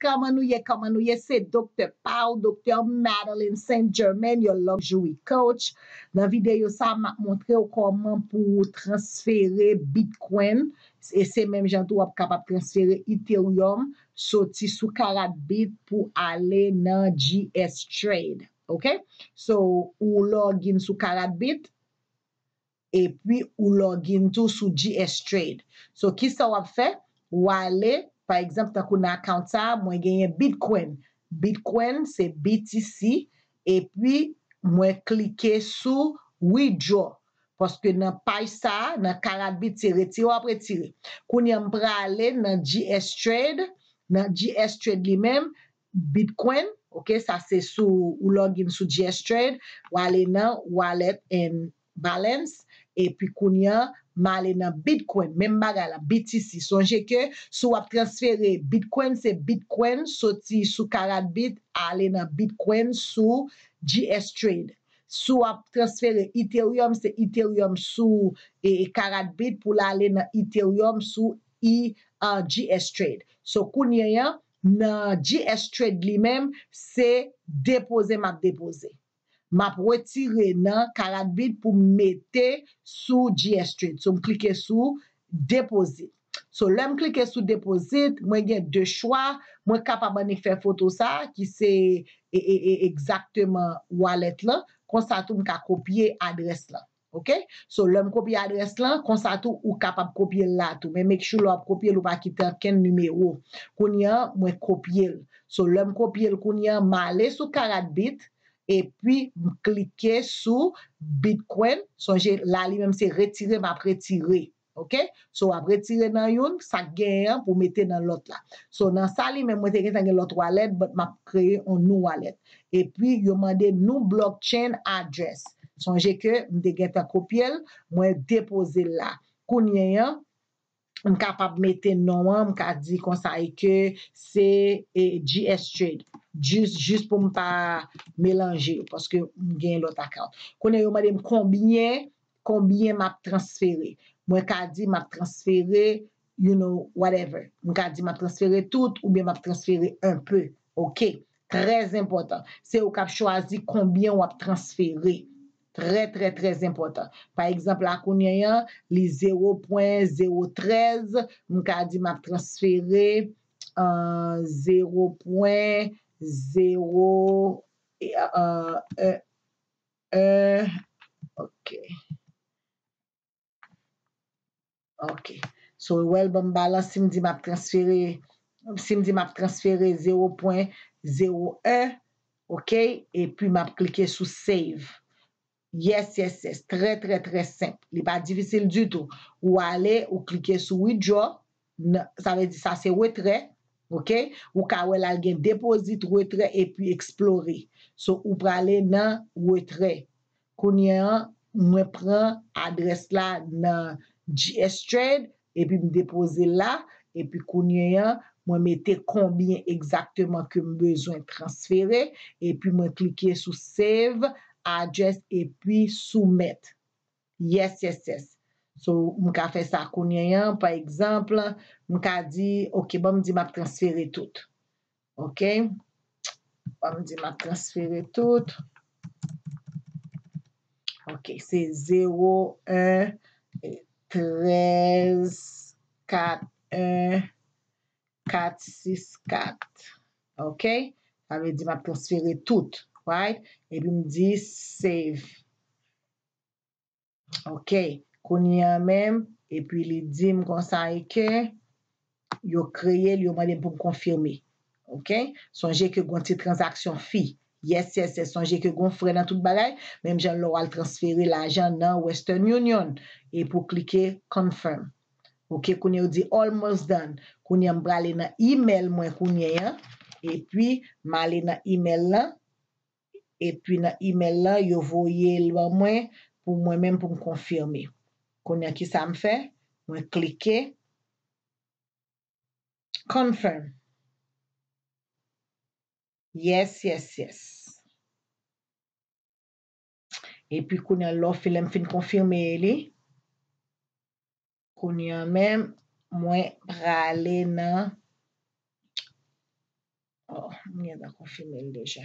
Kaman nou ye, kaman nou ye, se Dr. Pau, Dr. Madeline St. Germain, yo logjoui coach. Nan videyo sa, mak montre yo koman pou transfere Bitcoin. E se menm jantou wap kapap transfere Ethereum. Soti sou Karatbit pou ale nan GS Trade. Ok? So, ou login sou Karatbit. E pi ou login tou sou GS Trade. So, ki sa wap fe? Ou ale... Par exemple, ta kou na akanta, mwen genye Bitcoin. Bitcoin, se BTC, epi mwen klike sou withdraw. Pospe nan pay sa, nan karat bit tire, tire apre tire. Kounye mbra ale nan GS Trade, nan GS Trade li men, Bitcoin, ok, sa se sou login sou GS Trade, wale nan wallet and balance, epi kounye Bitcoin. Ma ale nan bitcoin, men baga la bitisi, sonje ke sou ap transfere bitcoin se bitcoin, so ti sou karatbit ale nan bitcoin sou GS Trade. Sou ap transfere italyum se italyum sou e, e karatbit pou la ale nan italyum sou GS Trade. So kou nyaya nan GS Trade li men se depoze map depoze. m ap wè tire nan karakbit pou m mette sou JSTREET, sou m klike sou Deposit. Sou lèm klike sou Deposit, m wè gen de chwa, m wè kapap manik fè foto sa, ki se e e e e e e e e e exactamente walet lan, konsatu m ka kopye adres lan. Ok? Sou lèm kopye adres lan, konsatu ou kapap kopye lato, men mek shou lò ap kopye lò pa kitan ken numero, konye m wè kopye lò. Sou lèm kopye lò konye m ale sou karakbit, E pi, m klike sou Bitcoin. Sonje, la li menm se retirem ap retire. Ok? So, ap retire nan yon, sa gen yon pou mete nan lot la. So, nan sa li menm mwen te gen tange lot walet, but m ap kreye yon nou walet. E pi, yon mande nou blockchain adres. Sonje ke, m deget a kopiel, mwen depoze la. Koun yon yon? M ka ap ap mette nouan, m ka ap di konsaye ke se e GSTRADE. Jus pou m pa melange, paske gen lot akal. Kone yo maden m kombien, kombien map transfere. Mwen ka ap di map transfere, you know, whatever. M ka ap di map transfere tout ou bi map transfere un peu, ok? Trez impotant. Se yo kap chwazi kombien wap transfere. Trè, trè, trè impotant. Par exemple, akounye yon, li 0.013, mou ka di map transfere 0.011, euh, euh, euh, ok. Ok, sou wel bon, bamba la, si mdi map transfere 0.01, ok, e pi map klike sou save. Yes, yes, yes, très, très, très simple. Il n'est pas difficile du tout. Ou aller ou cliquer sur withdraw, ça veut dire ça c'est ouétre, ok? Ou ka ouèl algen déposite ouétre et puis explorer. So ou pralé nan ouétre. Kounye an, mwen pren adres la nan GS Trade et puis mwen dépose la et puis kounye an, mwen mette konbyen exactement ke mwen bezwen transfere et puis mwen clike sou save adres adjes epi soumet. Yes, yes, yes. So, mk a fe sa konye yon, pa ekzamp, mk a di, ok, bwam di map transfere tout. Ok? Bwam di map transfere tout. Ok, se 0, 1, 13, 4, 1, 4, 6, 4. Ok? Bwam di map transfere tout. Right? Et puis m di save. Ok. Kounye mèm. Et puis li di m konsa eke. Yo kreye. Yo m anem pou m konfirme. Ok? Sonje ke gwen ti transaksyon fi. Yes, yes, yes. Sonje ke gwen fre nan tout baday. Mèm jan lor al transfere la jan nan Western Union. Et pou klike konfirm. Ok? Kounye ou di almost done. Kounye m brale nan email mwen kounye a. Et puis m ale nan email la. E pi na email la, yo voye lwa mwen pou mwen men pou m konfirme. Kounen ki sa m fe? Mwen klike. Konfirm. Yes, yes, yes. E pi kounen lo filen fin konfirme li. Kounen men mwen prale nan. Oh, mwen konfirme li deja.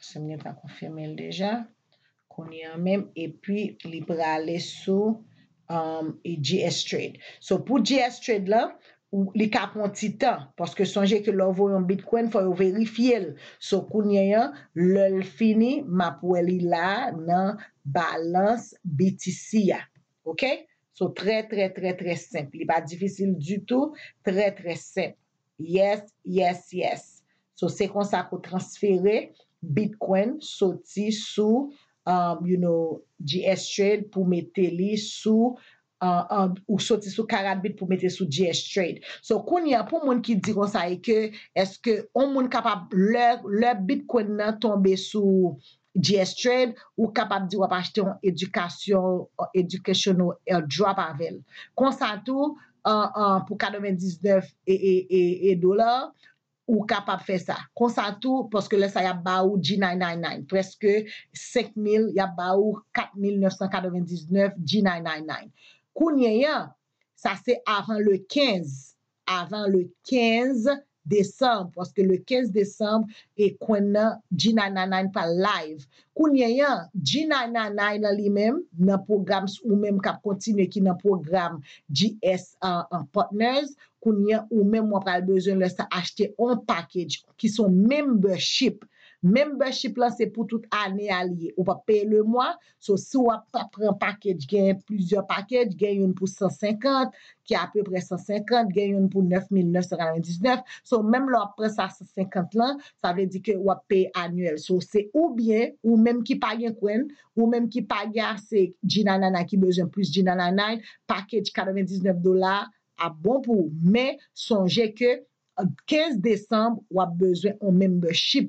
semenye pa konfirmel deja, konye an mem, e pi li prale sou um, e GS Trade. So pou GS Trade la, li kapon titan, paske sonje ke lovo yon Bitcoin, foy ou verifye l. So konye an, lol fini, mapweli la, nan balans betisya. Ok? So tre tre tre tre senp. Li pa difisil du tou, tre tre senp. Yes, yes, yes. So, se kon sa kon transfere bitcoin soti sou um, GS Trade pou mette li sou uh, um, ou soti sou Karabit pou mette sou GS Trade. So, kon ya pou moun ki di kon sa e ke eske ou moun kapap le bitcoin nan tombe sou GS Trade ou kapap di wap achete yon education ou yon uh, drop avel. Kon sa tou uh, pou 99 e, e, e, dolar ou kap ap fè sa. Konsantou, poske lè sa yabawou G999. Preske 5.000, yabawou 4.999 G999. Kounye yon, sa se avan le 15. Avan le 15. Decemb, pwoske le 15 decemb e kwen nan jina nanay nan pa live. Kou nye yon jina nanay nan li men nan program ou men kap kontine ki nan program GS partners. Kou nye ou men wapal bezon lese achete on package ki son membership membership lan se pou tout ane alye. Ou pa paye le mwa, so se wap pa pren paket, gen plusieurs paket, gen yon pou 150, ki a peu pre 150, gen yon pou 9999, so menm l wap pren sa 150 lan, sa ven di ke wap paye anuel. So se ou bien, ou menm ki pagyen kwen, ou menm ki pagyar se jina nanay ki bezwen plus jina nanay, paket 99 dolar, a bon pou. Men, sonje ke, 15 Desembre, wap bezwen un membership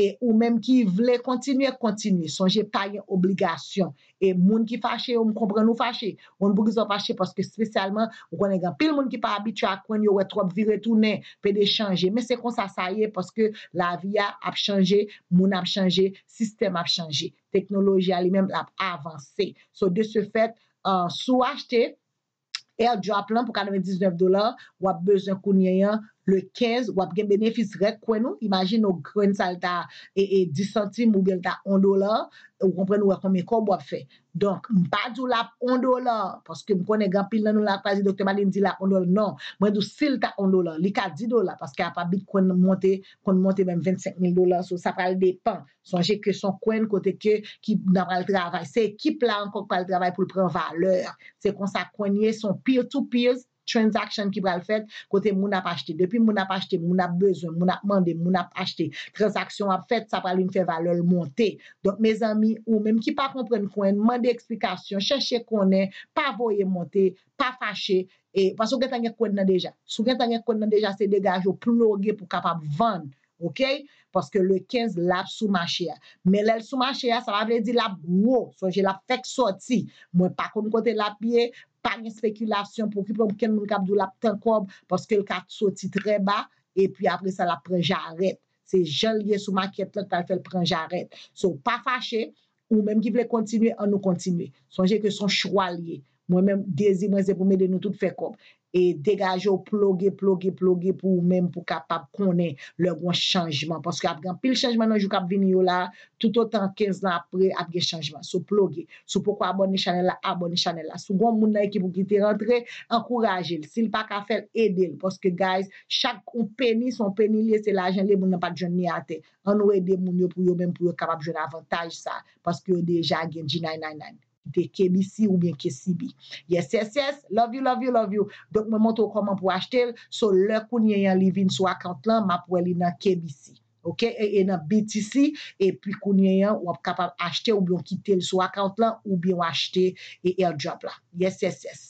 E ou menm ki vle kontinuye, kontinuye. Son je pa yon obligasyon. E moun ki fache, ou m kompre nou fache, ou m brizo fache, poske spesyalman, ou konen gen, pil moun ki pa habitu akwen, yo wet wap viretounen, pe de chanje. Men se kon sa saye, poske la viya ap chanje, moun ap chanje, sistem ap chanje, teknoloji alimem ap avanse. So de se fet, sou achete, el djwa plan pou kaneve 19 dolar, wap bezon kounye yon, le 15 wap gen benefis rek kwen nou, imajin nou gren sal ta e 10 e, centime ou bel ta 1 dolar, ou kompren nou wakon me ko wap fe. Donk, mpa djou lap 1 dolar, paske mkwen e gampil nan nou la kwa zi, dokteman li mdi la 1 dolar, non, mwen djou sil ta 1 dolar, li ka 10 dolar, paske apabit kwen monte, kwen monte men 25 mil dolar, sou sa pral depan, sonje ke son kwen kote ke ki nan pral travay, se ekip la ankon pral travay pou pran valer, se konsa kwenye son piyotou piyotou, Transaction ki pral fèt, kote moun ap achete. Depi moun ap achete, moun ap bezon, moun ap mande, moun ap achete. Transaction ap fèt, sa praloun fè valol montè. Don, mè zami, ou mèm ki pa kompren kwen, mande eksplikasyon, chèche konè, pa voye montè, pa fachè. E, Pasou gen tanyè kwen nan deja. Sou gen tanyè kwen nan deja, se degajou, plou logè pou kapap vandè. Ok, paske le 15 lap sou ma chea. Me lèl sou ma chea, sa la vè di lap wou, so jè lap fèk soti. Mwen pa koni kote lap biye, pa nye spekulasyon, pou ki pou mwen ken moun kap dou lap ten kob, paske l kak soti tre ba, e pi apre sa la pren jaret. Se jen liye sou ma kept lèl, ta fèl pren jaret. Sou pa fache, ou mèm ki vle kontinuye, an nou kontinuye. So jè ke son chwa liye. Mwen mèm dezi mwen zè pou mède nou tout fèk kob. E degaje ou plogue, plogue, plogue pou mèm pou kapap konè lè gwen chanjman. Paske ap gen pil chanjman nou jou kap vini yo la, toutotan 15 nan apre ap gen chanjman. Sou plogue, sou pokwa abonni chanel la, abonni chanel la. Sou gwen moun nan ekipou ki te rentre, ankouraje lè. Sil pa ka fel, ede lè. Paske guys, chak koun peni, son peni lè, se la jen lè moun nan pat jen ni ate. An ou ede moun yo pou yo mèm pou yo kapap jen avantage sa. Paske yo deja gen djinay nanyan. de KBC ou bien KCB. Yes, yes, yes. Love you, love you, love you. Donk me mont ou koman pou achete l. So, le kounye yon li vin sou akant lan, ma pou elina KBC. Ok? E, e na BTC. E pi kounye yon wap kapal achete ou bien wakite l sou akant lan ou bien wakite l job la. Yes, yes, yes.